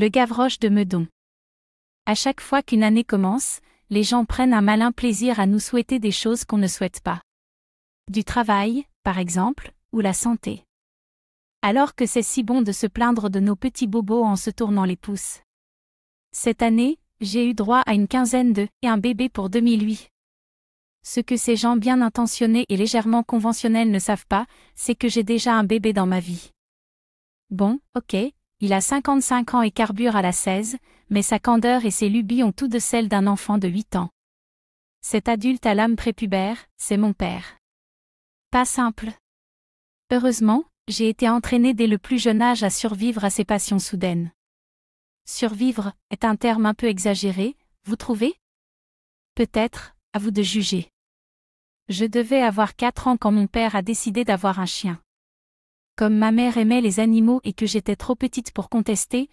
Le Gavroche de Meudon. À chaque fois qu'une année commence, les gens prennent un malin plaisir à nous souhaiter des choses qu'on ne souhaite pas. Du travail, par exemple, ou la santé. Alors que c'est si bon de se plaindre de nos petits bobos en se tournant les pouces. Cette année, j'ai eu droit à une quinzaine de et un bébé pour 2008. Ce que ces gens bien intentionnés et légèrement conventionnels ne savent pas, c'est que j'ai déjà un bébé dans ma vie. Bon, ok, il a 55 ans et carbure à la 16, mais sa candeur et ses lubies ont tout de celles d'un enfant de 8 ans. Cet adulte à l'âme prépubère, c'est mon père. Pas simple. Heureusement, j'ai été entraîné dès le plus jeune âge à survivre à ces passions soudaines. Survivre est un terme un peu exagéré, vous trouvez Peut-être, à vous de juger. Je devais avoir 4 ans quand mon père a décidé d'avoir un chien. Comme ma mère aimait les animaux et que j'étais trop petite pour contester,